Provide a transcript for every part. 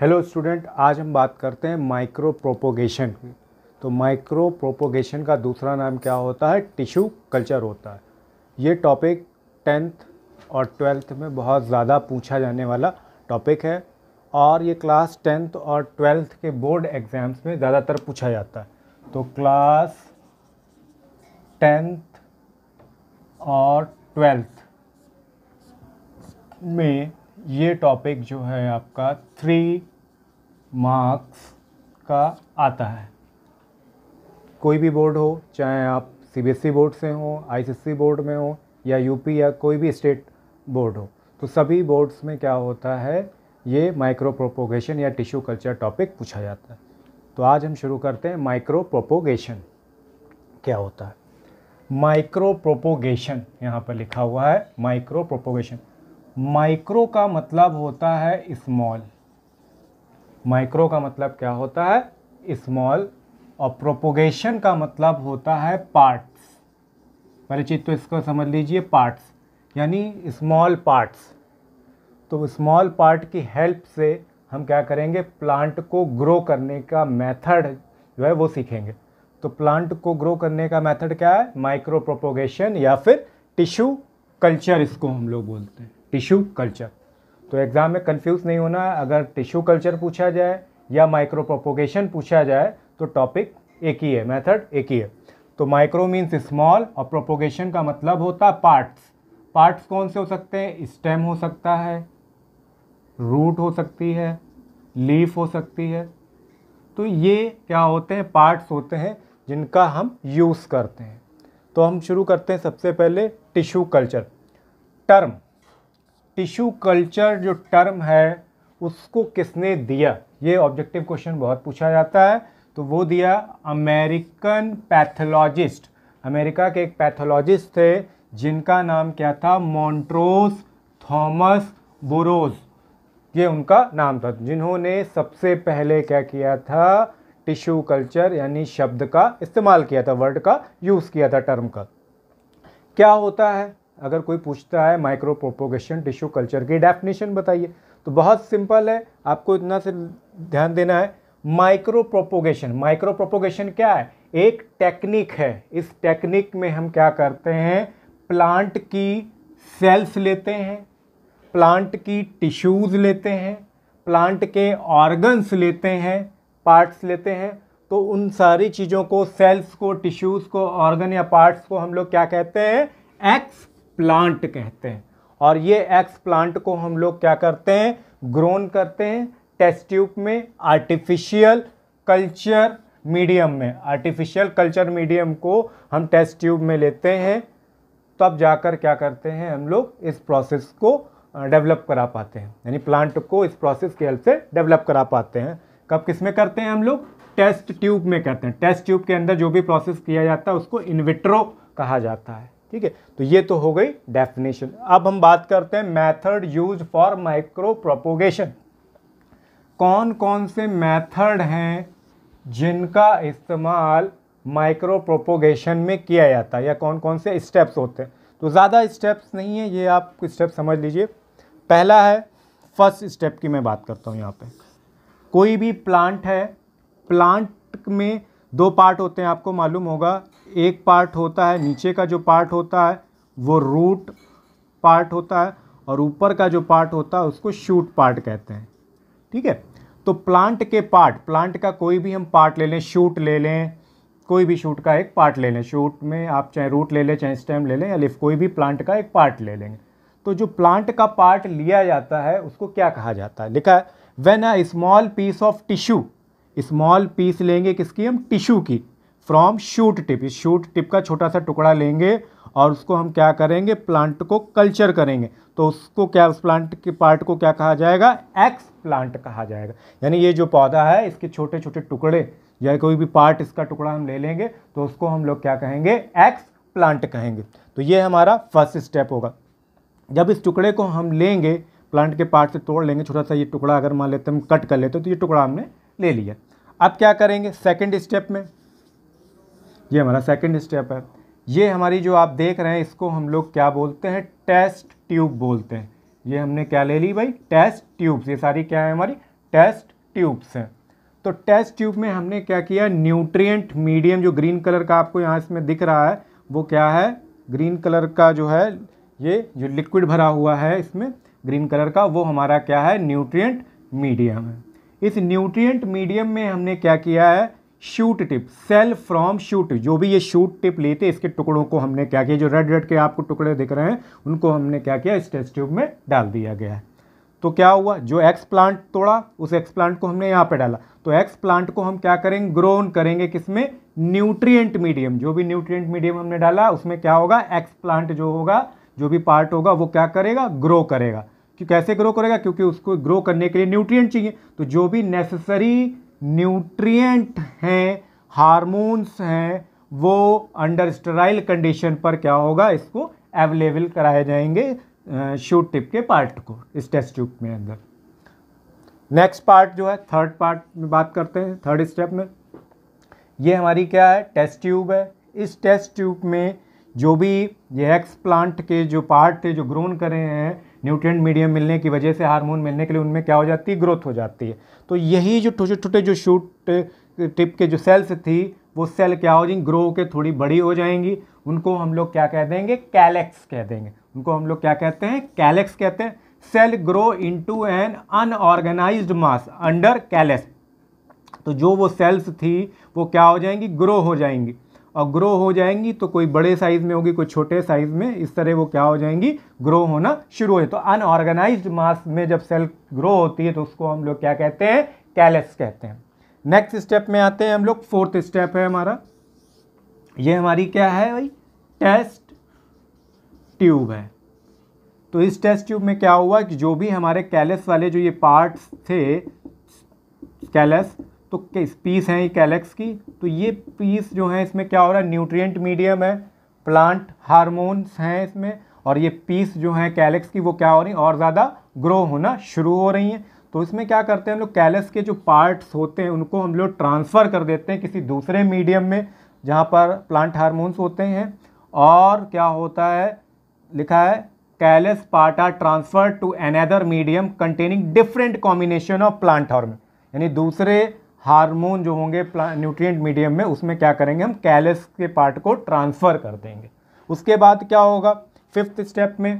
hello student आज हम बात करते हैं माइक्रो प्रोपोगेशन की तो माइक्रो प्रोपोगेशन का दूसरा नाम क्या होता है टिश्यू कल्चर होता है ये टॉपिक टेंथ और ट्वेल्थ में बहुत ज़्यादा पूछा जाने वाला टॉपिक है और ये क्लास टेंथ और ट्वेल्थ के बोर्ड एग्ज़ाम्स में ज़्यादातर पूछा जाता है तो क्लास टेंथ और ट्वेल्थ में ये टॉपिक जो है आपका थ्री मार्क्स का आता है कोई भी बोर्ड हो चाहे आप सीबीएसई बोर्ड e से हो सी बोर्ड में हो या यूपी या कोई भी स्टेट बोर्ड हो तो सभी बोर्ड्स में क्या होता है ये माइक्रो प्रोपोगेशन या टिश्यू कल्चर टॉपिक पूछा जाता है तो आज हम शुरू करते हैं माइक्रो प्रोपोगेशन क्या होता है माइक्रो प्रोपोगेशन यहाँ पर लिखा हुआ है माइक्रो प्रोपोगेशन माइक्रो का मतलब होता है स्मॉल माइक्रो का मतलब क्या होता है स्मॉल और प्रोपोगेशन का मतलब होता है पार्ट्स पहले चीज़ तो इसको समझ लीजिए पार्ट्स यानी स्मॉल पार्ट्स तो स्मॉल पार्ट की हेल्प से हम क्या करेंगे प्लांट को ग्रो करने का मेथड जो है वो सीखेंगे तो प्लांट को ग्रो करने का मेथड क्या है माइक्रो प्रोपोगेशन या फिर टिश्यू कल्चर इसको हम लोग बोलते हैं टिश्यू कल्चर तो एग्ज़ाम में कंफ्यूज नहीं होना है अगर टिश्यू कल्चर पूछा जाए या माइक्रो प्रोपोगेशन पूछा जाए तो टॉपिक एक ही है मेथड एक ही है तो माइक्रो मीन्स स्मॉल और प्रोपोगेशन का मतलब होता है पार्ट्स पार्ट्स कौन से हो सकते हैं स्टेम हो सकता है रूट हो सकती है लीफ हो सकती है तो ये क्या होते हैं पार्ट्स होते हैं जिनका हम यूज़ करते हैं तो हम शुरू करते हैं सबसे पहले tissue culture term tissue culture जो टर्म है उसको किसने दिया ये ऑब्जेक्टिव क्वेश्चन बहुत पूछा जाता है तो वो दिया अमेरिकन पैथोलॉजिस्ट अमेरिका के एक पैथोलॉजिस्ट थे जिनका नाम क्या था मॉन्ट्रोस थॉमस बोरोज ये उनका नाम था जिन्होंने सबसे पहले क्या किया था टिश्यू कल्चर यानी शब्द का इस्तेमाल किया था वर्ड का यूज़ किया था टर्म का क्या होता है अगर कोई पूछता है माइक्रो प्रोपोगेशन टिश्यू कल्चर की डेफिनेशन बताइए तो बहुत सिंपल है आपको इतना से ध्यान देना है माइक्रो प्रोपोगेशन माइक्रो प्रोपोगेशन क्या है एक टेक्निक है इस टेक्निक में हम क्या करते हैं प्लांट की सेल्स लेते हैं प्लांट की टिश्यूज़ लेते हैं प्लांट के ऑर्गन्स लेते हैं पार्ट्स लेते हैं तो उन सारी चीज़ों को सेल्स को टिश्यूज़ को ऑर्गन या पार्ट्स को हम लोग क्या कहते हैं एक्स प्लांट कहते हैं और ये एक्स प्लांट को हम लोग क्या करते हैं ग्रोन करते हैं टेस्ट ट्यूब में आर्टिफिशियल कल्चर मीडियम में आर्टिफिशियल कल्चर मीडियम को हम टेस्ट ट्यूब में लेते हैं तब तो जाकर क्या करते हैं हम लोग इस प्रोसेस को डेवलप करा पाते हैं यानी प्लांट को इस प्रोसेस की हेल्प से डेवलप करा पाते हैं कब तो किस में करते हैं हम लोग टेस्ट ट्यूब में करते हैं टेस्ट ट्यूब के अंदर जो भी प्रोसेस किया जाता है उसको इन्विट्रो कहा जाता है ठीक है तो ये तो हो गई डेफिनेशन अब हम बात करते हैं method use for micropropagation कौन कौन से मेथड हैं जिनका इस्तेमाल माइक्रो प्रोपोगेशन में किया जाता है या कौन कौन से स्टेप्स होते हैं तो ज़्यादा स्टेप्स नहीं है ये आप स्टेप समझ लीजिए पहला है फर्स्ट स्टेप की मैं बात करता हूँ यहाँ पे कोई भी प्लांट है प्लांट में दो पार्ट होते हैं आपको मालूम होगा एक पार्ट होता है नीचे का जो पार्ट होता है वो रूट पार्ट होता है और ऊपर का जो पार्ट होता है उसको शूट पार्ट कहते हैं ठीक है तो प्लांट के पार्ट प्लांट का कोई भी हम पार्ट ले लें शूट ले लें कोई भी शूट का एक पार्ट ले लें शूट में आप चाहे रूट ले लें चाहे स्टेम ले लें या लिफ कोई भी प्लांट का एक पार्ट ले लेंगे तो जो प्लांट का पार्ट लिया जाता है उसको क्या कहा जाता है लिखा है when a small piece of tissue small piece लेंगे किसकी हम टिश्यू की फ्रॉम शूट टिप इस शूट टिप का छोटा सा टुकड़ा लेंगे और उसको हम क्या करेंगे प्लांट को कल्चर करेंगे तो उसको क्या उस प्लांट के पार्ट को क्या कहा जाएगा एक्स प्लांट कहा जाएगा यानी ये जो पौधा है इसके छोटे छोटे टुकड़े या कोई भी पार्ट इसका टुकड़ा हम ले लेंगे तो उसको हम लोग क्या कहेंगे एक्स प्लांट कहेंगे तो ये हमारा फर्स्ट स्टेप होगा जब इस टुकड़े को हम लेंगे प्लांट के पार्ट से तोड़ लेंगे छोटा सा ये टुकड़ा अगर मान लेते हम कट कर लेते तो ये टुकड़ा हमने ले लिया अब क्या करेंगे सेकेंड स्टेप में ये हमारा सेकंड स्टेप है ये हमारी जो आप देख रहे हैं इसको हम लोग क्या बोलते हैं टेस्ट ट्यूब बोलते हैं ये हमने क्या ले ली भाई टेस्ट ट्यूब्स ये सारी क्या है हमारी टेस्ट ट्यूब्स हैं तो टेस्ट ट्यूब में हमने क्या किया न्यूट्रिएंट मीडियम जो ग्रीन कलर का आपको यहाँ इसमें दिख रहा है वो क्या है ग्रीन कलर का जो है ये जो लिक्विड भरा हुआ है इसमें ग्रीन कलर का वो हमारा क्या है न्यूट्रियट मीडियम है इस न्यूट्रियट मीडियम में हमने क्या किया है shoot tip cell from shoot जो भी ये शूट टिप लेते इसके टुकड़ों को हमने क्या किया जो रेड रेड के आपको टुकड़े दिख रहे हैं उनको हमने क्या किया इस टेस्ट ट्यूब में डाल दिया गया है तो क्या हुआ जो एक्स प्लांट तोड़ा उस एक्स प्लांट को हमने यहाँ पे डाला तो एक्स प्लांट को हम क्या करेंगे ग्रोन करेंगे किसमें न्यूट्रियट मीडियम जो भी न्यूट्रियट मीडियम हमने डाला उसमें क्या होगा एक्स प्लांट जो होगा जो भी पार्ट होगा वो क्या करेगा ग्रो करेगा क्यों कैसे ग्रो करेगा क्योंकि उसको ग्रो करने के लिए न्यूट्रिएंट चाहिए तो जो भी नेसेसरी न्यूट्रिएंट हैं हार्मोन्स हैं वो अंडर स्टराइल कंडीशन पर क्या होगा इसको अवेलेबल कराए जाएंगे शूट टिप के पार्ट को इस टेस्ट ट्यूब में अंदर नेक्स्ट पार्ट जो है थर्ड पार्ट में बात करते हैं थर्ड स्टेप में ये हमारी क्या है टेस्ट ट्यूब है इस टेस्ट ट्यूब में जो भी ये एक्स प्लांट के जो पार्ट थे जो ग्रोन करे हैं न्यूट्रिएंट मीडियम मिलने की वजह से हार्मोन मिलने के लिए उनमें क्या हो जाती है ग्रोथ हो जाती है तो यही जो छोटे छोटे जो शूट टिप के जो सेल्स थी वो सेल क्या हो जाएंगे ग्रो के थोड़ी बड़ी हो जाएंगी उनको हम लोग क्या कह देंगे कैलेक्स कह देंगे उनको हम लोग क्या कहते हैं कैलेक्स कहते हैं cell grow into an unorganise mass under callus तो जो वो सेल्स थी वो क्या हो जाएंगी ग्रो हो जाएंगी और ग्रो हो जाएंगी तो कोई बड़े साइज़ में होगी कोई छोटे साइज़ में इस तरह वो क्या हो जाएंगी ग्रो होना शुरू हो तो अनऑर्गेनाइज मास में जब सेल ग्रो होती है तो उसको हम लोग क्या कहते हैं कैलेस कहते हैं नेक्स्ट स्टेप में आते हैं हम लोग फोर्थ स्टेप है हमारा ये हमारी क्या है भाई टेस्ट ट्यूब है तो इस टेस्ट ट्यूब में क्या हुआ कि जो भी हमारे कैलेस वाले जो ये पार्ट्स थे कैलेस तो किस पीस हैं ये कैलेक्स की तो ये पीस जो है इसमें क्या हो रहा है न्यूट्रिएंट मीडियम है प्लांट हार्मोन्स हैं इसमें और ये पीस जो है कैलेक्स की वो क्या हो रही है और ज़्यादा ग्रो होना शुरू हो रही हैं तो इसमें क्या करते हैं हम लोग कैलेक्स के जो पार्ट्स होते हैं उनको हम लोग ट्रांसफ़र कर देते हैं किसी दूसरे मीडियम में जहाँ पर प्लांट हारमोन्स होते हैं और क्या होता है लिखा है callus part are transfer to another medium containing different combination of plant hormone यानी दूसरे हार्मोन जो होंगे न्यूट्रिएंट मीडियम में उसमें क्या करेंगे हम कैलस के पार्ट को ट्रांसफ़र कर देंगे उसके बाद क्या होगा फिफ्थ स्टेप में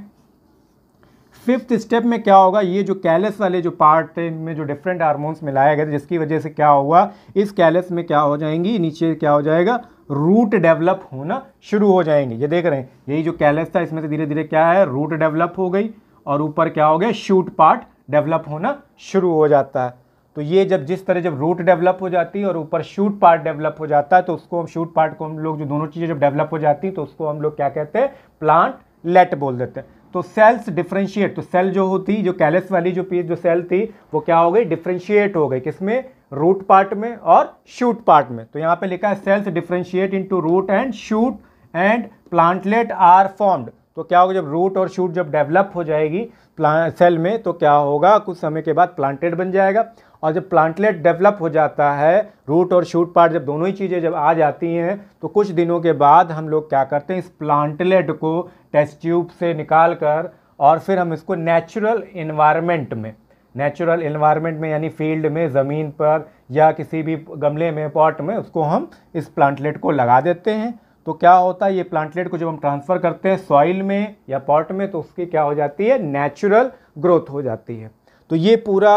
फिफ्थ स्टेप में क्या होगा ये जो कैलस वाले जो पार्ट में जो डिफरेंट हार्मोन्स मिलाए गए थे जिसकी वजह से क्या हुआ इस कैलस में क्या हो जाएंगी नीचे क्या हो जाएगा रूट डेवलप होना शुरू हो जाएंगे ये देख रहे हैं यही जो कैलस था इसमें से धीरे धीरे क्या है रूट डेवलप हो गई और ऊपर क्या हो गया शूट पार्ट डेवलप होना शुरू हो जाता है तो ये जब जिस तरह जब रूट डेवलप हो जाती है और ऊपर शूट पार्ट डेवलप हो जाता है तो उसको हम शूट पार्ट को हम लोग जो दोनों चीज़ें जब डेवलप हो जाती हैं तो उसको हम लोग क्या कहते हैं प्लांट लेट बोल देते हैं तो सेल्स डिफ्रेंशिएट तो सेल जो होती जो कैलेस वाली जो पीस जो सेल थी वो क्या हो गई डिफ्रेंशिएट हो गई किसमें रूट पार्ट में और शूट पार्ट में तो यहाँ पे लिखा है cells differentiate into root and shoot and plantlet are formed तो क्या होगा जब रूट और शूट जब डेवलप हो जाएगी सेल में तो क्या होगा कुछ समय के बाद प्लांटेड बन जाएगा और जब प्लांटलेट डेवलप हो जाता है रूट और शूट पार्ट जब दोनों ही चीज़ें जब आ जाती हैं तो कुछ दिनों के बाद हम लोग क्या करते हैं इस प्लांटलेट को टेस्ट ट्यूब से निकाल कर और फिर हम इसको नेचुरल इन्वायरमेंट में नेचुरल इन्वायरमेंट में यानी फील्ड में ज़मीन पर या किसी भी गमले में पॉट में उसको हम इस प्लांटलेट को लगा देते हैं तो क्या होता है ये प्लांटलेट को जब हम ट्रांसफ़र करते हैं सॉइल में या पॉट में तो उसकी क्या हो जाती है नेचुरल ग्रोथ हो जाती है तो ये पूरा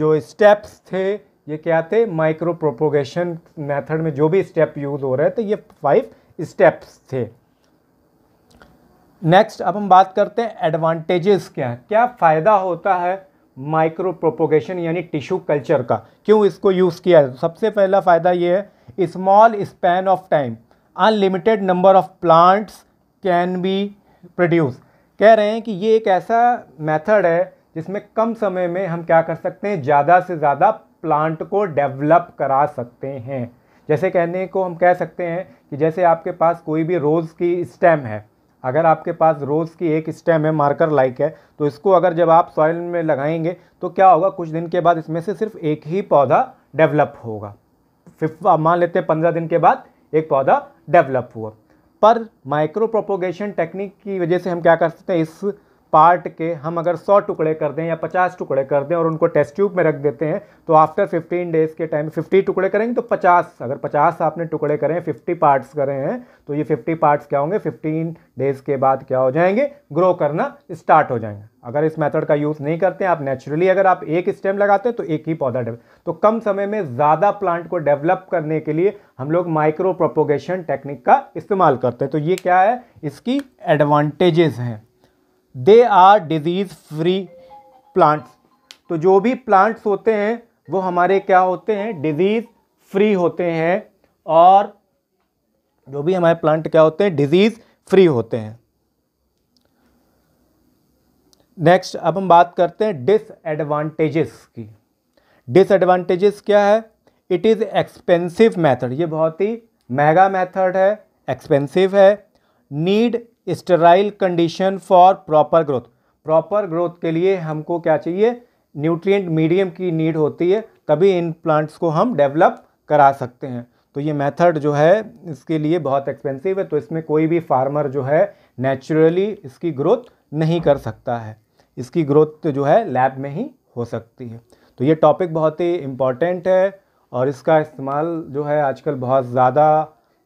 जो स्टेप्स थे ये क्या थे माइक्रो प्रोपोगेशन मेथड में जो भी स्टेप यूज़ हो रहे थे ये फाइव स्टेप्स थे नेक्स्ट अब हम बात करते हैं एडवांटेजेस क्या है क्या फ़ायदा होता है माइक्रो प्रोपोगेशन यानी टिश्यू कल्चर का क्यों इसको यूज़ किया है सबसे पहला फ़ायदा ये है small span of time unlimited number of plants can be produce कह रहे हैं कि ये एक ऐसा मेथड है जिसमें कम समय में हम क्या कर सकते हैं ज़्यादा से ज़्यादा प्लांट को डेवलप करा सकते हैं जैसे कहने को हम कह सकते हैं कि जैसे आपके पास कोई भी रोज़ की स्टेम है अगर आपके पास रोज़ की एक स्टेम है मार्कर लाइक है तो इसको अगर जब आप सॉइल में लगाएंगे तो क्या होगा कुछ दिन के बाद इसमें से सिर्फ एक ही पौधा डेवलप होगा फिफ मान लेते हैं पंद्रह दिन के बाद एक पौधा डेवलप हुआ पर माइक्रो प्रोपोगेशन टेक्निक की वजह से हम क्या कर सकते हैं इस पार्ट के हम अगर 100 टुकड़े कर दें या 50 टुकड़े कर दें और उनको टेस्ट ट्यूब में रख देते हैं तो आफ्टर 15 डेज़ के टाइम 50 टुकड़े करेंगे तो 50 अगर 50 आपने टुकड़े करें 50 पार्ट्स करें हैं तो ये 50 पार्ट्स क्या होंगे 15 डेज़ के बाद क्या हो जाएंगे ग्रो करना स्टार्ट हो जाएंगे अगर इस मेथड का यूज़ नहीं करते हैं आप नेचुरली अगर आप एक स्टेम लगाते हैं तो एक ही पौधा डेवलप तो कम समय में ज़्यादा प्लांट को डेवलप करने के लिए हम लोग माइक्रो प्रोपोगेशन टेक्निक का इस्तेमाल करते हैं तो ये क्या है इसकी एडवांटेजेस हैं they are disease free plants तो जो भी प्लांट्स होते हैं वो हमारे क्या होते हैं डिजीज़ फ्री होते हैं और जो भी हमारे प्लांट क्या होते हैं डिजीज़ फ्री होते हैं नेक्स्ट अब हम बात करते हैं डिसएडवांटेजेस की डिसएडवांटेजेस क्या है इट इज़ एक्सपेंसिव मेथड ये बहुत ही महंगा मेथड है एक्सपेंसिव है need sterile condition for proper growth proper growth के लिए हमको क्या चाहिए न्यूट्रिएंट मीडियम की नीड होती है तभी इन प्लांट्स को हम डेवलप करा सकते हैं तो ये मेथड जो है इसके लिए बहुत एक्सपेंसिव है तो इसमें कोई भी फार्मर जो है नेचुरली इसकी ग्रोथ नहीं कर सकता है इसकी ग्रोथ जो है लैब में ही हो सकती है तो ये टॉपिक बहुत ही इम्पॉर्टेंट है और इसका इस्तेमाल जो है आजकल बहुत ज़्यादा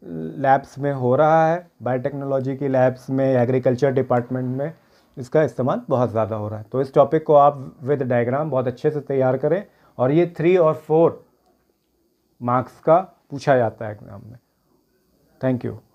लैब्स में हो रहा है बायोटेक्नोलॉजी की लैब्स में एग्रीकल्चर डिपार्टमेंट में इसका इस्तेमाल बहुत ज़्यादा हो रहा है तो इस टॉपिक को आप विद डायग्राम बहुत अच्छे से तैयार करें और ये थ्री और फोर मार्क्स का पूछा जाता है एग्जाम में थैंक यू